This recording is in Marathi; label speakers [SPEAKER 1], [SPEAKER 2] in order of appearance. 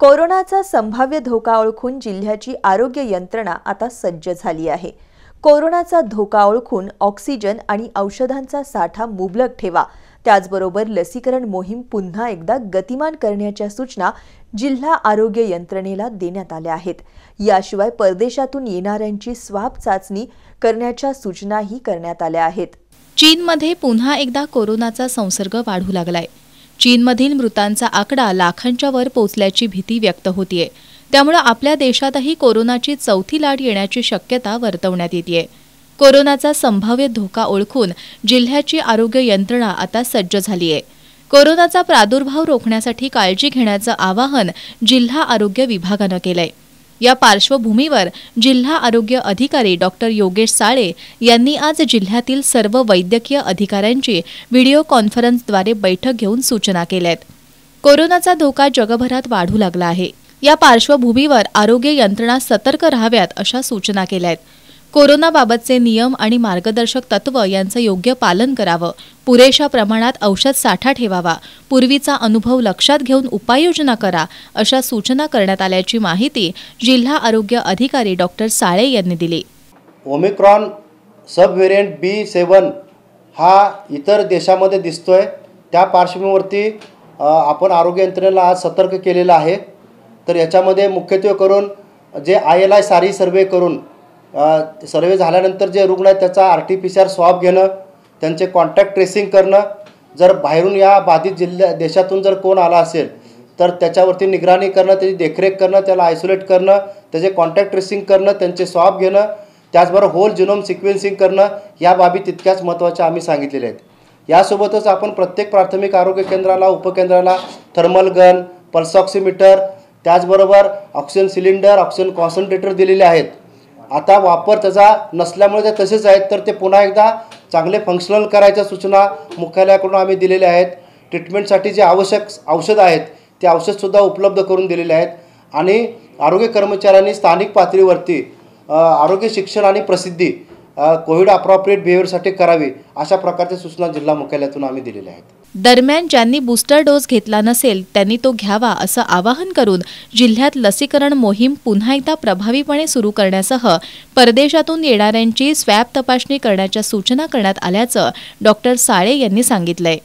[SPEAKER 1] कोरोनाचा संभाव्य धोका ओळखून जिल्ह्याची आरोग्य यंत्रणा आता सज्ज झाली आहे कोरोनाचा धोका ओळखून ऑक्सिजन आणि औषधांचा साठा मुबलक ठेवा त्याचबरोबर लसीकरण मोहीम पुन्हा एकदा गतिमान करण्याच्या सूचना जिल्हा आरोग्य यंत्रणेला देण्यात आल्या आहेत याशिवाय परदेशातून येणाऱ्यांची स्वाब चाचणी करण्याच्या सूचनाही करण्यात आल्या आहेत चीनमध्ये पुन्हा एकदा
[SPEAKER 2] कोरोनाचा संसर्ग वाढू लागलाय चीनमधील मृतांचा आकडा लाखांच्या वर पोचल्याची भीती व्यक्त होतीये त्यामुळे आपल्या देशातही कोरोनाची चौथी लाट येण्याची शक्यता वर्तवण्यात येते कोरोनाचा संभाव्य धोका ओळखून जिल्ह्याची आरोग्य यंत्रणा आता सज्ज झाली आहे कोरोनाचा प्रादुर्भाव रोखण्यासाठी काळजी घेण्याचं आवाहन जिल्हा आरोग्य विभागानं केलंय या पार्श्वभूमीवर जिल्हा आरोग्य अधिकारी डॉक्टर योगेश साळे यांनी आज जिल्ह्यातील सर्व वैद्यकीय अधिकाऱ्यांची व्हिडिओ कॉन्फरन्सद्वारे बैठक घेऊन सूचना केल्यात कोरोनाचा धोका जगभरात वाढू लागला आहे या पार्श्वभूमीवर आरोग्य यंत्रणा सतर्क राहाव्यात अशा सूचना केल्या आहेत कोरोनाबाबतचे नियम आणि मार्गदर्शक तत्व यांचं योग्य पालन करावं पुरेशा प्रमाणात औषध साठा ठेवावा पूर्वीचा अनुभव लक्षात घेऊन उपाययोजना करा अशा सूचना करण्यात आल्याची माहिती जिल्हा आरोग्य अधिकारी डॉक्टर साळे यांनी दिली
[SPEAKER 3] ओमिक्रॉन सब व्हेरियंट बी सेवन हा इतर देशामध्ये दिसतोय त्या पार्श्वभूमीवरती आपण आरोग्य यंत्रणेला आज सतर्क केलेलं आहे तर याच्यामध्ये मुख्यत्वे करून जे आय एल आय सारी सर्वे करून सर्वे झाल्यानंतर जे रुग्ण आहेत त्याचा R T P C R swab घेणं त्यांचे कॉन्टॅक्ट ट्रेसिंग करणं जर बाहेरून या बाधित जिल्ह्या देशातून जर कोण आला असेल तर त्याच्यावरती निगराणी करणं त्याची देखरेख करणं त्याला आयसोलेट करणं त्याचे कॉन्टॅक्ट ट्रेसिंग करणं त्यांचे स्वाब घेणं त्याचबरोबर होल जिनोम सिक्वेन्सिंग करणं या बाबी तितक्याच महत्त्वाच्या आम्ही सांगितलेल्या आहेत यासोबतच आपण प्रत्येक प्राथमिक आरोग्य केंद्राला उपकेंद्राला थर्मल गन पल्सॉक्सिमीटर त्याचबरोबर ऑक्सिजन सिलेंडर ऑक्सिजन कॉन्सन्ट्रेटर दिलेले आहेत आता वापर त्याचा नसल्यामुळे ते तसेच आहेत तर ते पुन्हा एकदा चांगले फंक्शनल करायच्या सूचना मुख्यालयाकडून आम्ही दिलेल्या आहेत ट्रीटमेंटसाठी जे आवश्यक औषध आहेत ते औषधसुद्धा उपलब्ध करून दिलेले आहेत आणि आरोग्य कर्मचाऱ्यांनी स्थानिक पातळीवरती आरोग्य शिक्षण आणि प्रसिद्धी कोविड अप्रॉप्रिएट बिहेवियरसाठी करावी अशा प्रकारच्या सूचना जिल्हा मुख्यालयातून आम्ही दिलेल्या आहेत
[SPEAKER 2] दरम्यान ज्यांनी बूस्टर डोस घेतला नसेल त्यांनी तो घ्यावा असं आवाहन करून जिल्ह्यात लसीकरण मोहीम पुन्हा एकदा प्रभावीपणे सुरू करण्यासह परदेशातून येणाऱ्यांची स्वॅब तपासणी करण्याच्या सूचना करण्यात आल्याचं डॉक्टर साळे यांनी सांगितलंय